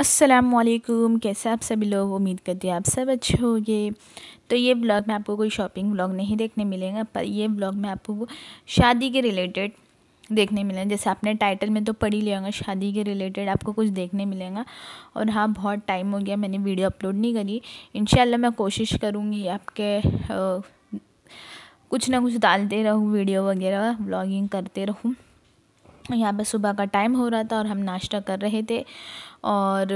असलकुम कैसे आप सभी लोग उम्मीद करते हैं आप सब अच्छे होंगे तो ये ब्लॉग में आपको कोई शॉपिंग ब्लॉग नहीं देखने मिलेगा पर ये ब्लॉग में आपको शादी के रिलेटेड देखने मिलेंगे जैसे आपने टाइटल में तो पढ़ी लिया होगा शादी के रिलेटेड आपको कुछ देखने मिलेगा और हाँ बहुत टाइम हो गया मैंने वीडियो अपलोड नहीं करी इन मैं कोशिश करूँगी आपके आ, कुछ ना कुछ डालते रहूँ वीडियो वगैरह ब्लॉगिंग करते रहूँ यहाँ पे सुबह का टाइम हो रहा था और हम नाश्ता कर रहे थे और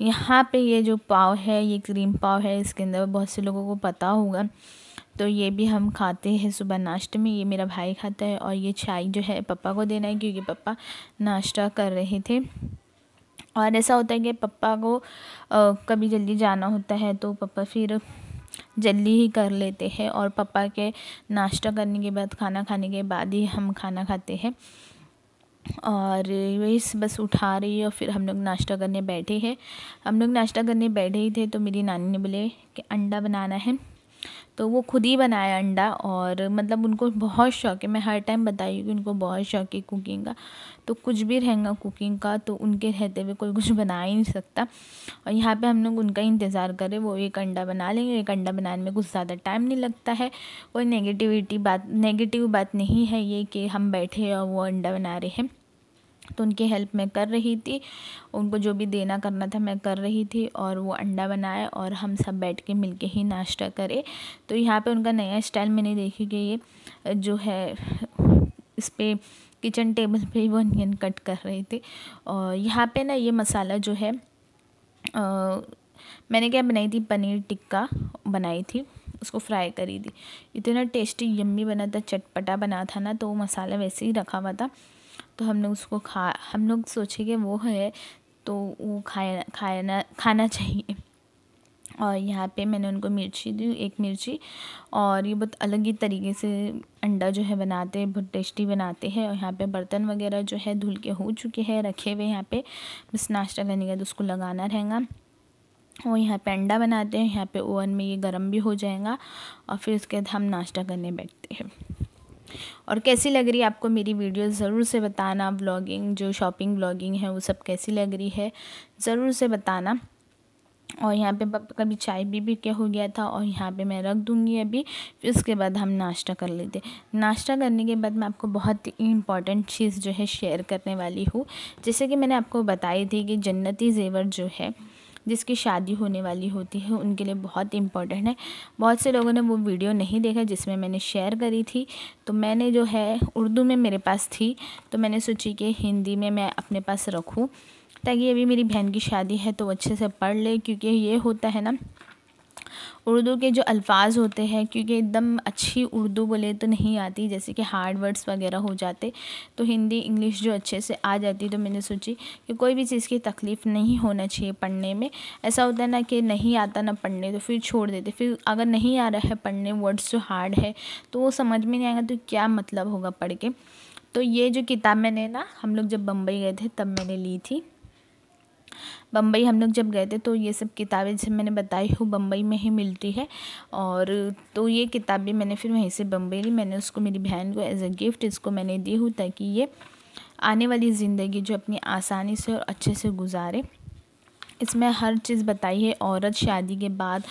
यहाँ पे ये जो पाव है ये क्रीम पाव है इसके अंदर बहुत से लोगों को पता होगा तो ये भी हम खाते हैं सुबह नाश्ते में ये मेरा भाई खाता है और ये चाय जो है पापा को देना है क्योंकि पापा नाश्ता कर रहे थे और ऐसा होता है कि पापा को आ, कभी जल्दी जाना होता है तो पापा फिर जल्दी ही कर लेते हैं और पापा के नाश्ता करने के बाद खाना खाने के बाद ही हम खाना खाते हैं और वही बस उठा रही है और फिर हम लोग नाश्ता करने बैठे हैं हम लोग नाश्ता करने बैठे ही थे तो मेरी नानी ने बोले कि अंडा बनाना है तो वो खुद ही बनाया अंडा और मतलब उनको बहुत शौक है मैं हर टाइम बताई कि उनको बहुत शौक है कुकिंग का तो कुछ भी रहेगा कुकिंग का तो उनके रहते हुए कोई कुछ बना ही नहीं सकता और यहाँ पे हम लोग उनका इंतज़ार करें वो एक अंडा बना लेंगे एक अंडा बनाने में कुछ ज़्यादा टाइम नहीं लगता है कोई नेगेटिविटी बात नेगेटिव बात नहीं है ये कि हम बैठे और वो अंडा बना रहे हैं तो उनकी हेल्प मैं कर रही थी उनको जो भी देना करना था मैं कर रही थी और वो अंडा बनाए और हम सब बैठ के मिल के ही नाश्ता करें तो यहाँ पे उनका नया स्टाइल मैंने देखी कि ये जो है इस पर किचन टेबल पे वो अनियन कट कर रहे थे और यहाँ पे ना ये मसाला जो है आ, मैंने क्या बनाई थी पनीर टिक्का बनाई थी उसको फ्राई करी थी इतना टेस्टी यम्मी बना था चटपटा बना था ना तो वो मसाला वैसे ही रखा हुआ था तो हम लोग उसको खा हम लोग सोचे कि वो है तो वो खाया खाना खाना चाहिए और यहाँ पे मैंने उनको मिर्ची दी एक मिर्ची और ये बहुत अलग ही तरीके से अंडा जो है बनाते हैं बहुत टेस्टी बनाते हैं और यहाँ पे बर्तन वगैरह जो है धुल के हो चुके हैं रखे हुए यहाँ पे बस नाश्ता करने का तो उसको लगाना रहेगा और यहाँ पे अंडा बनाते हैं यहाँ पे ओवन में ये गर्म भी हो जाएगा और फिर उसके बाद हम नाश्ता करने बैठते हैं और कैसी लग रही है आपको मेरी वीडियो ज़रूर से बताना ब्लॉगिंग जो शॉपिंग ब्लॉगिंग है वो सब कैसी लग रही है ज़रूर से बताना और यहाँ पे कभी चाय भी भी क्या हो गया था और यहाँ पे मैं रख दूँगी अभी फिर उसके बाद हम नाश्ता कर लेते नाश्ता करने के बाद मैं आपको बहुत ही इम्पॉर्टेंट चीज़ जो है शेयर करने वाली हूँ जैसे कि मैंने आपको बताई थी कि जन्नती जेवर जो है जिसकी शादी होने वाली होती है उनके लिए बहुत इम्पोर्टेंट है बहुत से लोगों ने वो वीडियो नहीं देखा जिसमें मैंने शेयर करी थी तो मैंने जो है उर्दू में मेरे पास थी तो मैंने सोची कि हिंदी में मैं अपने पास रखूँ ताकि अभी मेरी बहन की शादी है तो अच्छे से पढ़ ले क्योंकि ये होता है ना उर्दू के जो अल्फाज होते हैं क्योंकि एकदम अच्छी उर्दू बोले तो नहीं आती जैसे कि हार्ड वर्ड्स वगैरह हो जाते तो हिंदी इंग्लिश जो अच्छे से आ जाती तो मैंने सोची कि कोई भी चीज़ की तकलीफ़ नहीं होना चाहिए पढ़ने में ऐसा होता है ना कि नहीं आता ना पढ़ने तो फिर छोड़ देते फिर अगर नहीं आ रहा है पढ़ने वर्ड्स जो हार्ड है तो वो समझ में नहीं आएगा तो क्या मतलब होगा पढ़ के तो ये जो किताब मैंने ना हम लोग जब बम्बई गए थे तब मैंने ली थी बम्बई हम लोग जब गए थे तो ये सब किताबें जब मैंने बताई हूँ बम्बई में ही मिलती है और तो ये किताबें मैंने फिर वहीं से बम्बई ली मैंने उसको मेरी बहन को एज अ गिफ्ट इसको मैंने दी हूँ ताकि ये आने वाली ज़िंदगी जो अपनी आसानी से और अच्छे से गुजारे इसमें हर चीज़ बताई है औरत शादी के बाद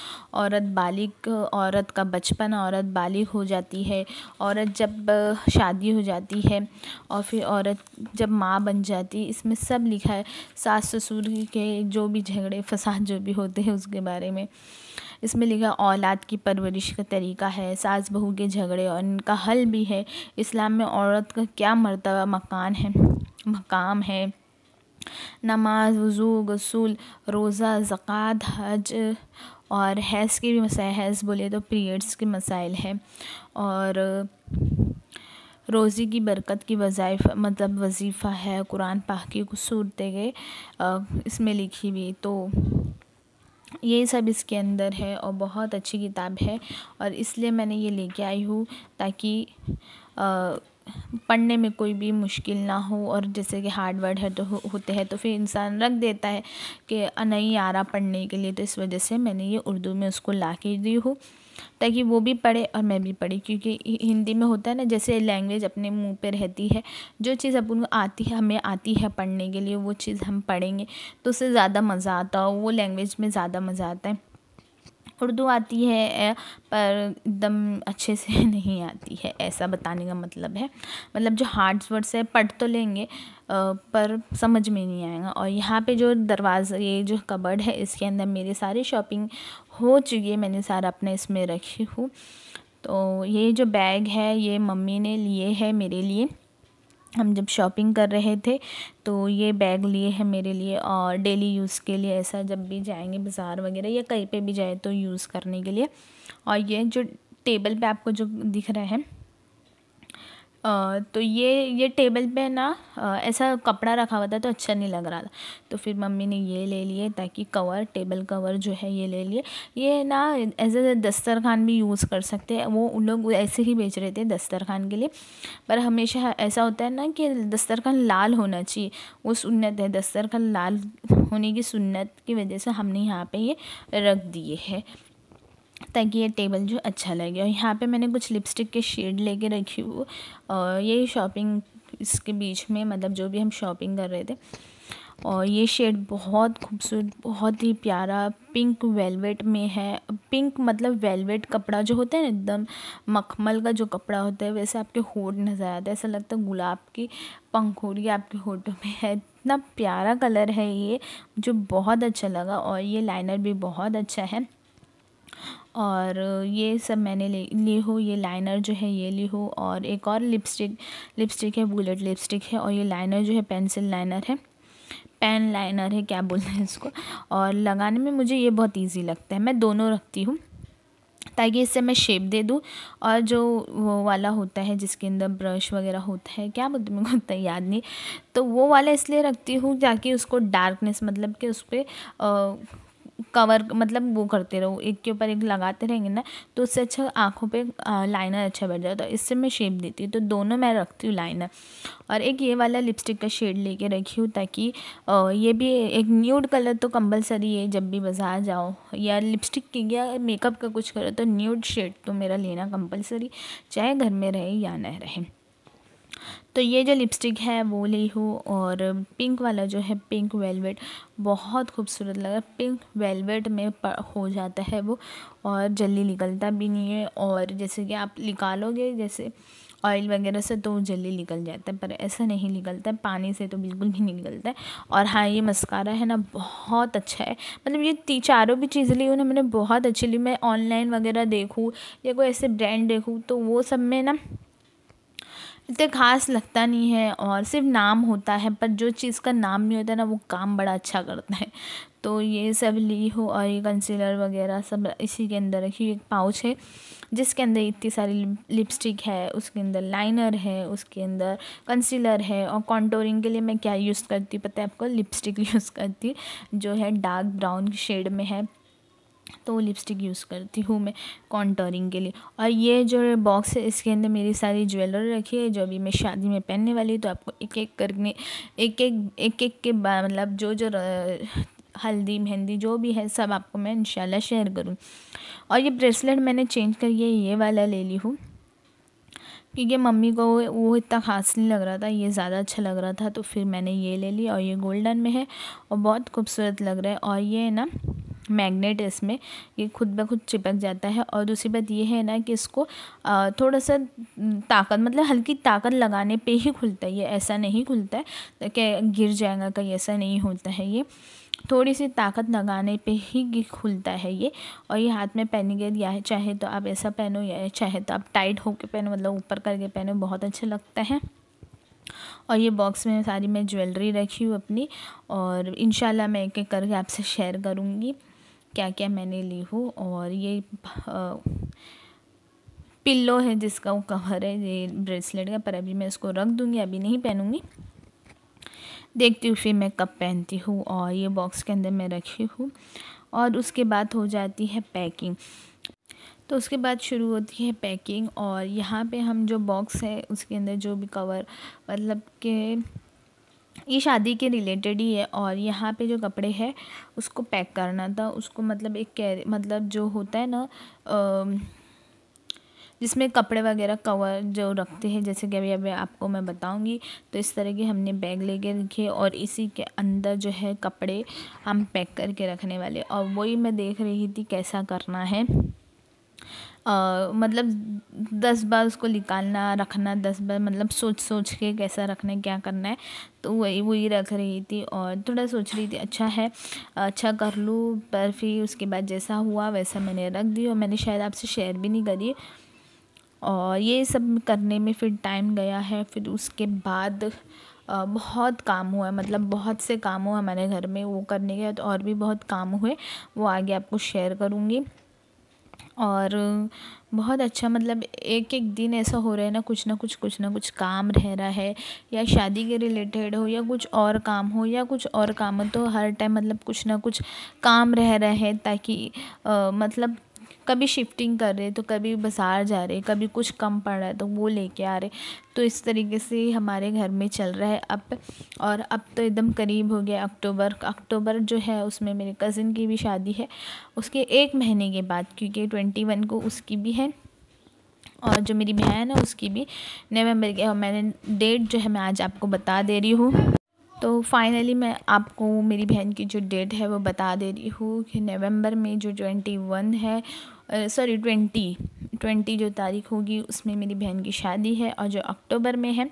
औरत बालिक औरत का बचपन औरत बालिग हो जाती है औरत जब शादी हो जाती है और फिर औरत जब माँ बन जाती है इसमें सब लिखा है सास ससुर के जो भी झगड़े फसाद जो भी होते हैं उसके बारे में इसमें लिखा औलाद की परवरिश का तरीका है सास बहू के झगड़े और इनका हल भी है इस्लाम में औरत का क्या मरतबा मकान है मकाम है नमाज़ वज़ू गसूल रोज़ा ज़क़़त हज और हैस के भी मसाइल हैस बोले तो पीरियड्स के मसाइल हैं और रोज़ी की बरकत की वज़ाइफ मतलब वजीफ़ा है कुरान पाक की खूबसूरत इसमें लिखी हुई तो ये सब इसके अंदर है और बहुत अच्छी किताब है और इसलिए मैंने ये लेके आई हूँ ताकि पढ़ने में कोई भी मुश्किल ना हो और जैसे कि हार्ड वर्ड है तो हो, होते हैं तो फिर इंसान रख देता है कि नहीं आ रहा पढ़ने के लिए तो इस वजह से मैंने ये उर्दू में उसको ला के दी हूँ ताकि वो भी पढ़े और मैं भी पढ़ी क्योंकि हिंदी में होता है ना जैसे लैंग्वेज अपने मुंह पे रहती है जो चीज़ अपन आती है हमें आती है पढ़ने के लिए वो चीज़ हम पढ़ेंगे तो उससे ज़्यादा मज़ा आता हो वो लैंग्वेज में ज़्यादा मज़ा आता है उर्दू आती है पर एकदम अच्छे से नहीं आती है ऐसा बताने का मतलब है मतलब जो हार्ड्स वर्ड्स है पढ़ तो लेंगे पर समझ में नहीं आएगा और यहाँ पे जो दरवाज़ा ये जो कबर्ड है इसके अंदर मेरे सारे शॉपिंग हो चुकी है मैंने सारा अपने इसमें रखी हूँ तो ये जो बैग है ये मम्मी ने लिए है मेरे लिए हम जब शॉपिंग कर रहे थे तो ये बैग लिए हैं मेरे लिए और डेली यूज़ के लिए ऐसा जब भी जाएंगे बाज़ार वगैरह या कहीं पे भी जाए तो यूज़ करने के लिए और ये जो टेबल पे आपको जो दिख रहा है तो ये ये टेबल पे ना ऐसा कपड़ा रखा हुआ था तो अच्छा नहीं लग रहा था तो फिर मम्मी ने ये ले लिए ताकि कवर टेबल कवर जो है ये ले लिए ये ना एज ए दस्तरखान भी यूज़ कर सकते हैं वो उन लोग ऐसे ही बेच रहे थे दस्तरखान के लिए पर हमेशा ऐसा होता है ना कि दस्तरखान लाल होना चाहिए वो सुन्नत है दस्तरखान लाल होने की सुन्नत की वजह से हमने यहाँ पर ये रख दिए है ताकि ये टेबल जो अच्छा लगे और यहाँ पे मैंने कुछ लिपस्टिक के शेड लेके रखी हुई और यही शॉपिंग इसके बीच में मतलब जो भी हम शॉपिंग कर रहे थे और ये शेड बहुत खूबसूरत बहुत ही प्यारा पिंक वेलवेट में है पिंक मतलब वेलवेट कपड़ा जो होता है ना एकदम मखमल का जो कपड़ा होता है वैसे आपके होठ नज़र आता है ऐसा लगता है गुलाब की पंखोड़ी आपके होठों में है इतना प्यारा कलर है ये जो बहुत अच्छा लगा और ये लाइनर भी बहुत अच्छा है और ये सब मैंने ले ली हो ये लाइनर जो है ये ली हो और एक और लिपस्टिक लिपस्टिक है बुलेट लिपस्टिक है और ये लाइनर जो है पेंसिल लाइनर है पेन लाइनर है क्या बोलते हैं इसको और लगाने में मुझे ये बहुत ईजी लगता है मैं दोनों रखती हूँ ताकि इससे मैं शेप दे दूँ और जो वो वाला होता है जिसके अंदर ब्रश वगैरह होता है क्या बोलते मेरे को उतना याद नहीं तो वो वाला इसलिए रखती हूँ ताकि उसको डार्कनेस मतलब कि उस पर कवर मतलब वो करते रहो एक के ऊपर एक लगाते रहेंगे ना तो उससे अच्छा आँखों पे लाइनर अच्छा बैठ जाता है तो इससे मैं शेप देती हूँ तो दोनों मैं रखती हूँ लाइनर और एक ये वाला लिपस्टिक का शेड लेके रखी हूँ ताकि ये भी एक न्यूड कलर तो कंपलसरी है जब भी बाज़ार जाओ या लिपस्टिक या मेकअप का कुछ करो तो न्यूड शेड तो मेरा लेना कंपलसरी चाहे घर में रहे या न रहे तो ये जो लिपस्टिक है वो ली हूँ और पिंक वाला जो है पिंक वेलवेट बहुत खूबसूरत लगा पिंक वेलवेट में हो जाता है वो और जल्दी निकलता भी नहीं है और जैसे कि आप निकालोगे जैसे ऑयल वगैरह से तो जल्दी निकल जाता है पर ऐसा नहीं निकलता है पानी से तो बिल्कुल भी नहीं निकलता है और हाँ ये मस्कारा है ना बहुत अच्छा है मतलब ये ती चारों भी चीज़ें ली उन्हें मैंने बहुत अच्छी ली मैं ऑनलाइन वगैरह देखूँ या कोई ऐसे ब्रांड देखूँ तो वो सब में ना इतना खास लगता नहीं है और सिर्फ नाम होता है पर जो चीज़ का नाम नहीं होता ना वो काम बड़ा अच्छा करता है तो ये सब ली हो और ये कंसीलर वगैरह सब इसी के अंदर रखी एक पाउच है जिसके अंदर इतनी सारी लिपस्टिक है उसके अंदर लाइनर है उसके अंदर कंसीलर है और कॉन्टोरिंग के लिए मैं क्या यूज़ करती पता है आपको लिपस्टिक यूज़ करती जो है डार्क ब्राउन शेड में है तो लिपस्टिक यूज़ करती हूँ मैं कॉन्टोरिंग के लिए और ये जो बॉक्स है इसके अंदर मेरी सारी ज्वेलरी रखी है जो अभी मैं शादी में पहनने वाली हूँ तो आपको एक एक करने एक एक एक एक के मतलब जो जो हल्दी मेहंदी जो भी है सब आपको मैं इंशाल्लाह शेयर करूँ और ये ब्रेसलेट मैंने चेंज करके ये वाला ले ली हूँ क्योंकि मम्मी को वो इतना खास नहीं लग रहा था ये ज़्यादा अच्छा लग रहा था तो फिर मैंने ये ले ली और ये गोल्डन में है और बहुत खूबसूरत लग रहा है और ये ना मैग्नेट इसमें ये खुद ब खुद चिपक जाता है और दूसरी बात ये है ना कि इसको थोड़ा सा ताकत मतलब हल्की ताकत लगाने पे ही खुलता है ये ऐसा नहीं खुलता है कि गिर जाएगा कहीं ऐसा नहीं होता है ये थोड़ी सी ताकत लगाने पे ही खुलता है ये और ये हाथ में पहने पहनेंगे या चाहे तो आप ऐसा पहनो या चाहे तो आप टाइट होकर पहनो मतलब ऊपर करके पहनो बहुत अच्छा लगता है और ये बॉक्स में सारी मैं ज्वेलरी रखी हूँ अपनी और इन मैं एक एक करके आपसे शेयर करूँगी क्या क्या मैंने ली हूँ और ये पिल्लो है जिसका वो कवर है ये ब्रेसलेट का पर अभी मैं इसको रख दूँगी अभी नहीं पहनूँगी देखती हूँ फिर मैं कब पहनती हूँ और ये बॉक्स के अंदर मैं रखी हूँ और उसके बाद हो जाती है पैकिंग तो उसके बाद शुरू होती है पैकिंग और यहाँ पे हम जो बॉक्स है उसके अंदर जो भी कवर मतलब के ये शादी के रिलेटेड ही है और यहाँ पे जो कपड़े है उसको पैक करना था उसको मतलब एक कैर मतलब जो होता है ना जिसमें कपड़े वगैरह कवर जो रखते हैं जैसे कि अभी अभी आपको मैं बताऊंगी तो इस तरह के हमने बैग लेके रखे और इसी के अंदर जो है कपड़े हम पैक करके रखने वाले और वही मैं देख रही थी कैसा करना है आ, मतलब दस बार उसको निकालना रखना दस बार मतलब सोच सोच के कैसा रखना है क्या करना है तो वही वही रख रही थी और थोड़ा सोच रही थी अच्छा है अच्छा कर लूँ पर फिर उसके बाद जैसा हुआ वैसा मैंने रख दी और मैंने शायद आपसे शेयर भी नहीं करी और ये सब करने में फिर टाइम गया है फिर उसके बाद बहुत काम हुआ मतलब बहुत से काम हुआ हमारे घर में वो करने के और भी बहुत काम हुए वो आगे आपको शेयर करूँगी और बहुत अच्छा मतलब एक एक दिन ऐसा हो रहा है ना कुछ ना कुछ कुछ ना कुछ काम रह रहा है या शादी के रिलेटेड हो या कुछ और काम हो या कुछ और काम हो तो हर टाइम मतलब कुछ ना कुछ काम रह रहा है ताकि मतलब कभी शिफ्टिंग कर रहे तो कभी बाज़ार जा रहे कभी कुछ कम पड़ रहा है तो वो लेके आ रहे तो इस तरीके से हमारे घर में चल रहा है अब और अब तो एकदम करीब हो गया अक्टूबर अक्टूबर जो है उसमें मेरे कज़न की भी शादी है उसके एक महीने के बाद क्योंकि ट्वेंटी वन को उसकी भी है और जो मेरी बहन है उसकी भी नवंबर की और मैंने डेट जो है मैं आज आपको बता दे रही हूँ तो फाइनली मैं आपको मेरी बहन की जो डेट है वो बता दे रही हूँ कि नवंबर में जो ट्वेंटी वन है सॉरी ट्वेंटी ट्वेंटी जो तारीख होगी उसमें मेरी बहन की शादी है और जो अक्टूबर में है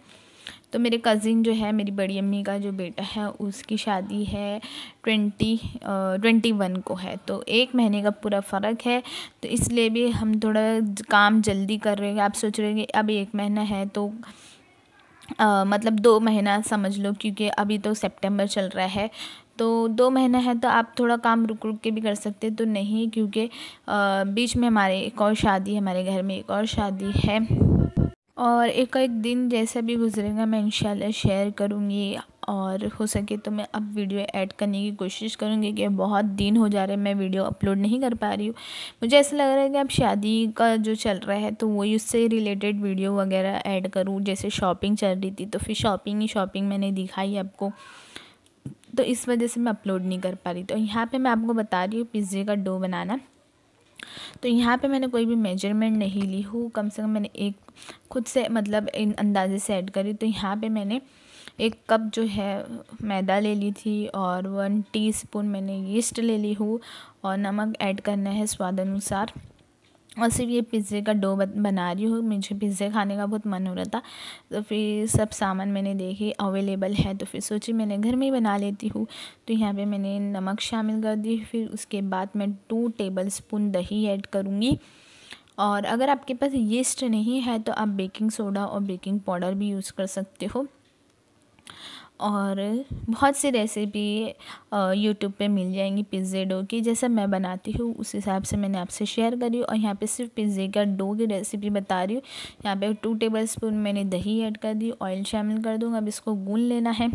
तो मेरे कज़िन जो है मेरी बड़ी अम्मी का जो बेटा है उसकी शादी है ट्वेंटी ट्वेंटी वन को है तो एक महीने का पूरा फ़र्क है तो इसलिए भी हम थोड़ा काम जल्दी कर रहे हैं आप सोच रहे हैं कि अब एक महीना है तो आ, मतलब दो महीना समझ लो क्योंकि अभी तो सितंबर चल रहा है तो दो महीना है तो आप थोड़ा काम रुक रुक के भी कर सकते तो नहीं क्योंकि बीच में हमारे एक और शादी है हमारे घर में एक और शादी है और एक एक दिन जैसा भी गुजरेगा मैं इंशाल्लाह शेयर करूँगी और हो सके तो मैं अब वीडियो ऐड करने की कोशिश करूँगी कि बहुत दिन हो जा रहे हैं मैं वीडियो अपलोड नहीं कर पा रही हूँ मुझे ऐसा लग रहा है कि अब शादी का जो चल रहा है तो वही उससे रिलेटेड वीडियो वगैरह ऐड करूँ जैसे शॉपिंग चल रही थी तो फिर शॉपिंग ही शॉपिंग मैंने दिखाई आपको तो इस वजह से मैं अपलोड नहीं कर पा रही तो यहाँ पे मैं आपको बता रही हूँ पिज्ज़े का डो बनाना तो यहाँ पे मैंने कोई भी मेजरमेंट नहीं ली हूँ कम से कम मैंने एक खुद से मतलब इन अंदाजे से ऐड करी तो यहाँ पे मैंने एक कप जो है मैदा ले ली थी और वन टीस्पून मैंने यीस्ट ले ली हूँ और नमक ऐड करना है स्वाद अनुसार और सिर्फ ये पिज़्ज़े का डो बना रही हूँ मुझे पिज़्ज़े खाने का बहुत मन हो रहा था तो फिर सब सामान मैंने देखे अवेलेबल है तो फिर सोची मैंने घर में ही बना लेती हूँ तो यहाँ पे मैंने नमक शामिल कर दी फिर उसके बाद मैं टू टेबल स्पून दही ऐड करूँगी और अगर आपके पास येस्ट नहीं है तो आप बेकिंग सोडा और बेकिंग पाउडर भी यूज़ कर सकते हो और बहुत सी रेसिपी यूट्यूब पे मिल जाएंगी पिज़्ज़े डो की जैसे मैं बनाती हूँ उस हिसाब से मैंने आपसे शेयर करी और यहाँ पे सिर्फ पिज़्ज़े का डो की रेसिपी बता रही हूँ यहाँ पे टू टेबल स्पून मैंने दही ऐड कर दी ऑयल शामिल कर दूँगा अब इसको गून लेना है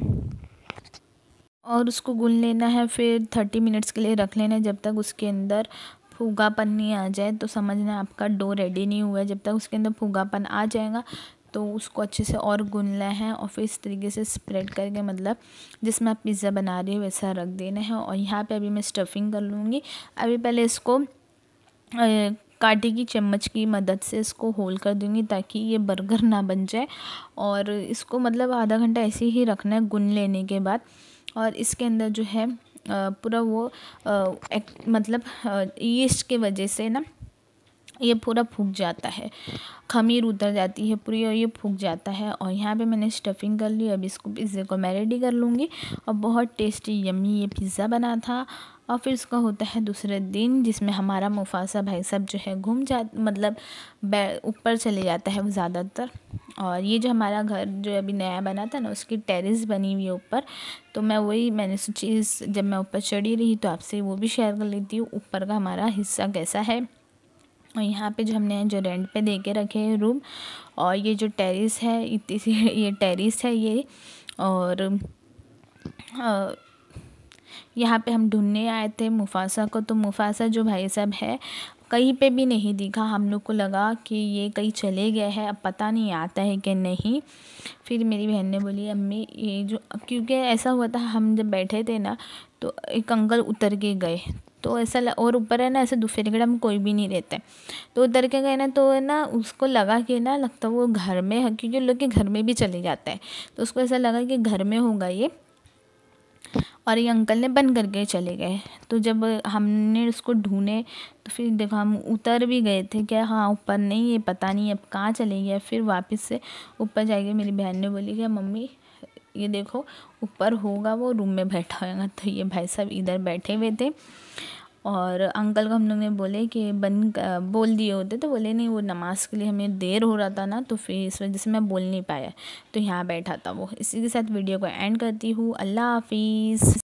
और उसको गून लेना है फिर थर्टी मिनट्स के लिए रख लेना है जब तक उसके अंदर फूगापन नहीं आ जाए तो समझना आपका डो रेडी नहीं हुआ है जब तक उसके अंदर फूगापन आ जाएगा तो उसको अच्छे से और गुनना है और फिर इस तरीके से स्प्रेड करके मतलब जिसमें आप पिज़्ज़ा बना रही है वैसा रख देना है और यहाँ पे अभी मैं स्टफिंग कर लूँगी अभी पहले इसको कांटे की चम्मच की मदद से इसको होल कर दूँगी ताकि ये बर्गर ना बन जाए और इसको मतलब आधा घंटा ऐसे ही रखना है गुन लेने के बाद और इसके अंदर जो है पूरा वो एक, मतलब ईस्ट के वजह से ना ये पूरा फूक जाता है खमीर उतर जाती है पूरी और ये फूक जाता है और यहाँ पे मैंने स्टफिंग कर ली अब इसको पिज़्ज़े को मैं रेडी कर लूँगी और बहुत टेस्टी यमी ये पिज़्ज़ा बना था और फिर उसका होता है दूसरे दिन जिसमें हमारा मुफासा भाई सब जो है घूम जा मतलब ऊपर चले जाता है वो ज़्यादातर और ये जो हमारा घर जो अभी नया बना था ना उसकी टेरिस बनी हुई है ऊपर तो मैं वही मैंने सोची जब मैं ऊपर चढ़ी रही तो आपसे वो भी शेयर कर लेती हूँ ऊपर का हमारा हिस्सा कैसा है और यहाँ पे जो हमने जो रेंट पे दे के रखे हैं रूम और ये जो टेरिस है ये टेरिस है ये और यहाँ पे हम ढूंढने आए थे मुफासा को तो मुफासा जो भाई साहब है कहीं पे भी नहीं दिखा हम लोग को लगा कि ये कहीं चले गए हैं अब पता नहीं आता है कि नहीं फिर मेरी बहन ने बोली अम्मी ये जो क्योंकि ऐसा हुआ था हम जब बैठे थे ना तो एक अंकल उतर के गए तो ऐसा और ऊपर है ना ऐसे दूसरे कड़े हम कोई भी नहीं रहते तो उतर के गए ना तो है ना उसको लगा कि ना लगता वो घर में है क्योंकि लोग के घर में भी चले जाते हैं तो उसको ऐसा लगा कि घर में होगा ये और ये अंकल ने बंद करके चले गए तो जब हमने उसको ढूंढे तो फिर देखो हम उतर भी गए थे क्या हाँ ऊपर नहीं ये पता नहीं अब कहाँ चले गया फिर वापस से ऊपर जाएगी मेरी बहन ने बोली कि मम्मी ये देखो ऊपर होगा वो रूम में बैठा होगा तो ये भाई साहब इधर बैठे हुए थे और अंकल को हम लोग ने बोले कि बन बोल दिए होते तो बोले नहीं वो नमाज़ के लिए हमें देर हो रहा था ना तो फिर इस वजह से मैं बोल नहीं पाया तो यहाँ बैठा था वो इसी के साथ वीडियो को एंड करती हूँ अल्लाह हाफिज़